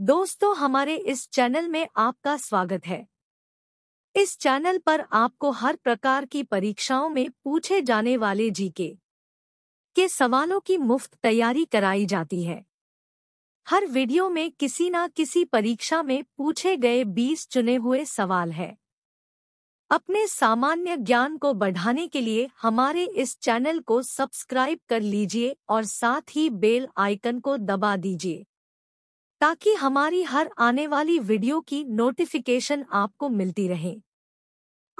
दोस्तों हमारे इस चैनल में आपका स्वागत है इस चैनल पर आपको हर प्रकार की परीक्षाओं में पूछे जाने वाले जीके के सवालों की मुफ्त तैयारी कराई जाती है हर वीडियो में किसी न किसी परीक्षा में पूछे गए 20 चुने हुए सवाल हैं अपने सामान्य ज्ञान को बढ़ाने के लिए हमारे इस चैनल को सब्सक्राइब कर लीजिए और साथ ही बेल आइकन को दबा दीजिए ताकि हमारी हर आने वाली वीडियो की नोटिफिकेशन आपको मिलती रहे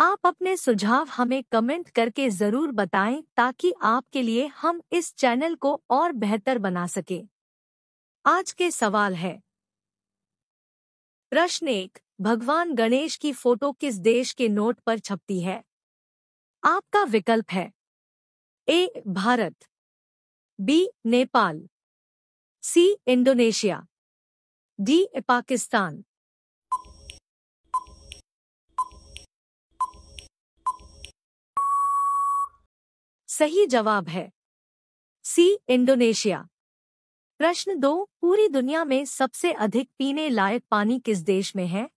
आप अपने सुझाव हमें कमेंट करके ज़रूर बताएं ताकि आपके लिए हम इस चैनल को और बेहतर बना सके आज के सवाल है प्रश्न एक भगवान गणेश की फोटो किस देश के नोट पर छपती है आपका विकल्प है A Bharat B Nepal C Indonesia D Pakistan सही जवाब है सी इंडोनेशिया प्रश्न दो पूरी दुनिया में सबसे अधिक पीने लायक पानी किस देश में है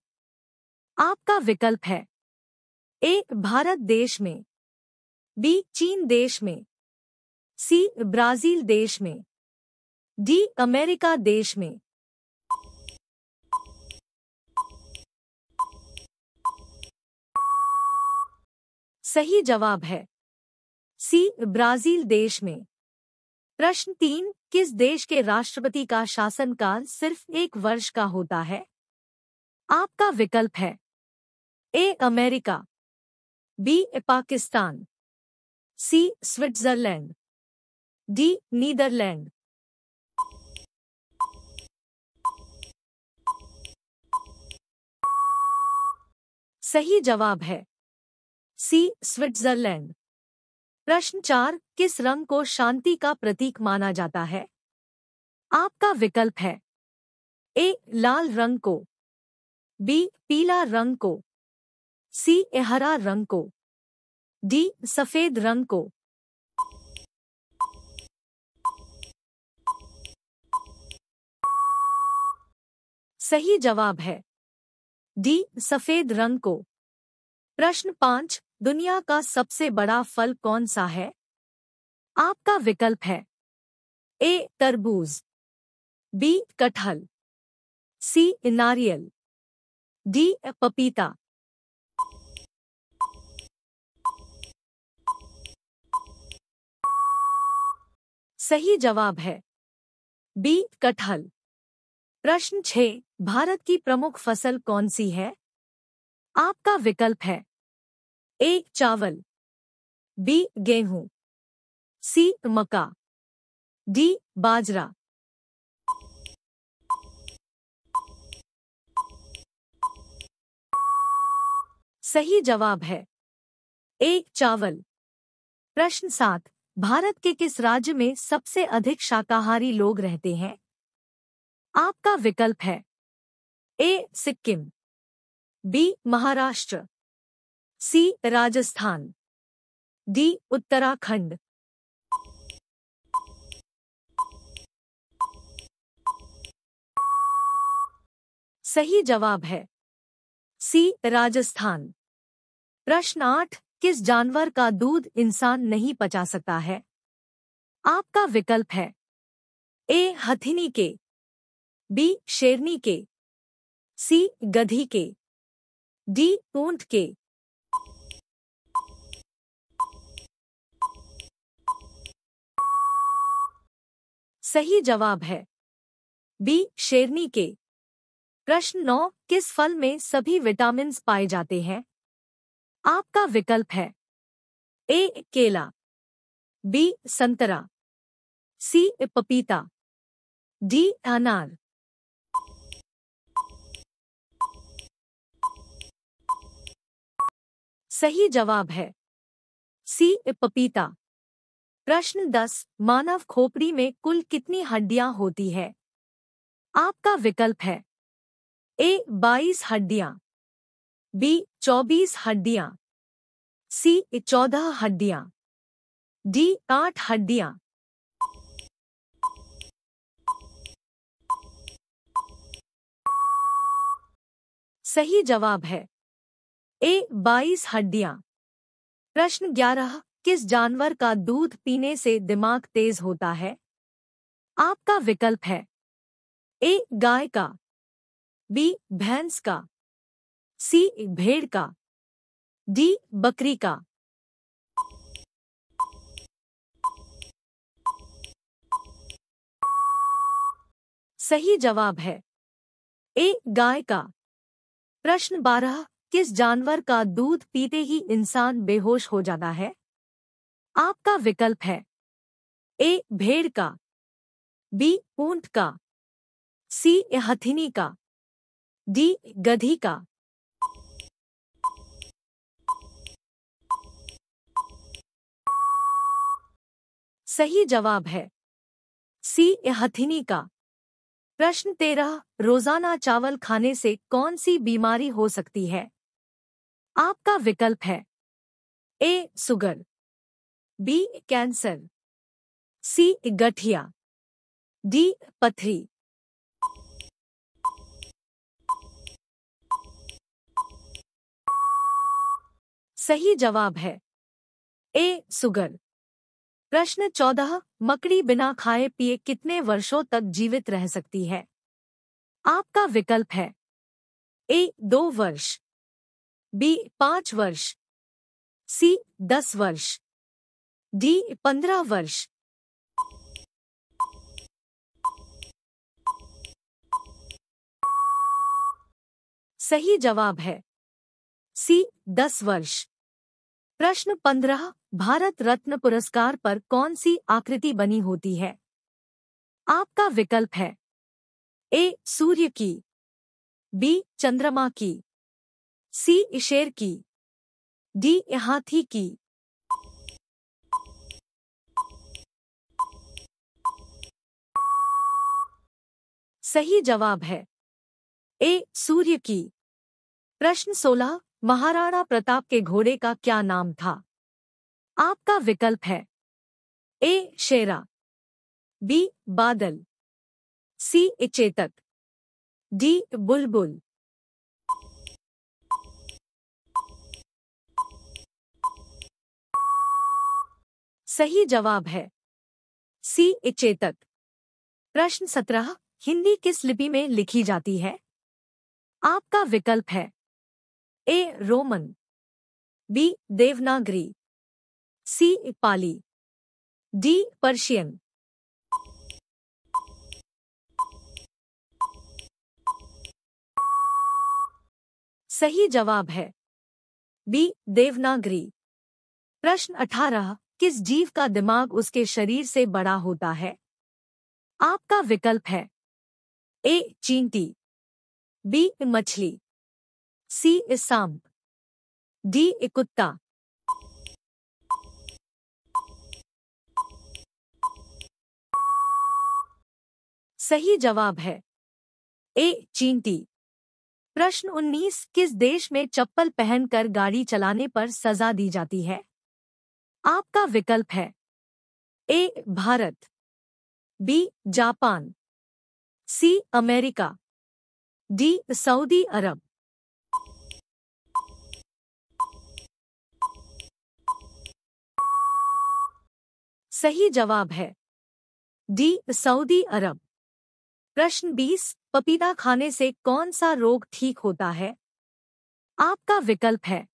आपका विकल्प है ए भारत देश में बी चीन देश में सी ब्राजील देश में डी अमेरिका देश में सही जवाब है सी ब्राजील देश में प्रश्न तीन किस देश के राष्ट्रपति का शासनकाल सिर्फ एक वर्ष का होता है आपका विकल्प है A America B Pakistan C Switzerland D Netherland सही जवाब है सी स्विट्जरलैंड प्रश्न चार किस रंग को शांति का प्रतीक माना जाता है आपका विकल्प है ए लाल रंग को बी पीला रंग को सी एहरा रंग को डी सफेद रंग को सही जवाब है डी सफेद रंग को प्रश्न पांच दुनिया का सबसे बड़ा फल कौन सा है आपका विकल्प है ए तरबूज बी कटहल सी नारियल डी पपीता सही जवाब है बी कटहल प्रश्न छ भारत की प्रमुख फसल कौन सी है आपका विकल्प है ए चावल बी गेहूं सी मक्का डी बाजरा सही जवाब है ए चावल प्रश्न सात भारत के किस राज्य में सबसे अधिक शाकाहारी लोग रहते हैं आपका विकल्प है A Sikkim B Maharashtra C Rajasthan D Uttarakhand सही जवाब है सी राजस्थान प्रश्न आठ किस जानवर का दूध इंसान नहीं पचा सकता है आपका विकल्प है ए हथिनी के बी शेरनी के सी गधी के डी ऊंट के सही जवाब है बी शेरनी के प्रश्न नौ किस फल में सभी विटामिन पाए जाते हैं आपका विकल्प है ए केला बी संतरा सी पपीता डी अनार सही जवाब है सी पपीता प्रश्न दस मानव खोपड़ी में कुल कितनी हड्डियां होती है आपका विकल्प है ए बाईस हड्डियां बी चौबीस हड्डियां सी चौदह हड्डियां डी आठ हड्डियां सही जवाब है ए बाईस हड्डियां प्रश्न ग्यारह किस जानवर का दूध पीने से दिमाग तेज होता है आपका विकल्प है ए गाय का बी भैंस का सी भेड़ का डी बकरी का सही जवाब है ए गाय का प्रश्न बारह किस जानवर का दूध पीते ही इंसान बेहोश हो जाता है आपका विकल्प है ए भेड़ का बी ऊंट का सी हथिनी का डी गधी का सही जवाब है सी हथिनी का प्रश्न तेरह रोजाना चावल खाने से कौन सी बीमारी हो सकती है आपका विकल्प है A sugar B cancer C गठिया डी पथरी सही जवाब है ए सुगर प्रश्न चौदह मकड़ी बिना खाए पिए कितने वर्षों तक जीवित रह सकती है आपका विकल्प है ए दो वर्ष बी पांच वर्ष सी दस वर्ष डी पंद्रह वर्ष सही जवाब है सी दस वर्ष प्रश्न पंद्रह भारत रत्न पुरस्कार पर कौन सी आकृति बनी होती है आपका विकल्प है ए सूर्य की बी चंद्रमा की सी ईशेर की डी हाथी की सही जवाब है ए सूर्य की प्रश्न सोलह महाराणा प्रताप के घोड़े का क्या नाम था आपका विकल्प है ए शेरा बी बादल सी इचेतक डी बुलबुल सही जवाब है सी इचेतक प्रश्न सत्रह हिंदी किस लिपि में लिखी जाती है आपका विकल्प है A Roman B Devanagari C Pali D Persian सही जवाब है बी देवनागरी प्रश्न अठारह किस जीव का दिमाग उसके शरीर से बड़ा होता है आपका विकल्प है ए चींटी बी मछली सी सांप डी कुत्ता सही जवाब है ए चींटी प्रश्न 19 किस देश में चप्पल पहनकर गाड़ी चलाने पर सजा दी जाती है आपका विकल्प है A Bharat B Japan C America D सऊदी अरब सही जवाब है डी सऊदी अरब प्रश्न 20 पपीता खाने से कौन सा रोग ठीक होता है आपका विकल्प है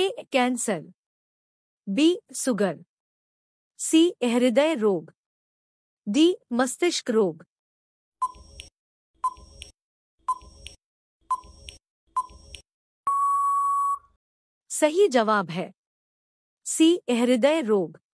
A cancer B sugar C हृदय रोग डी मस्तिष्क रोग सही जवाब है सी हृदय रोग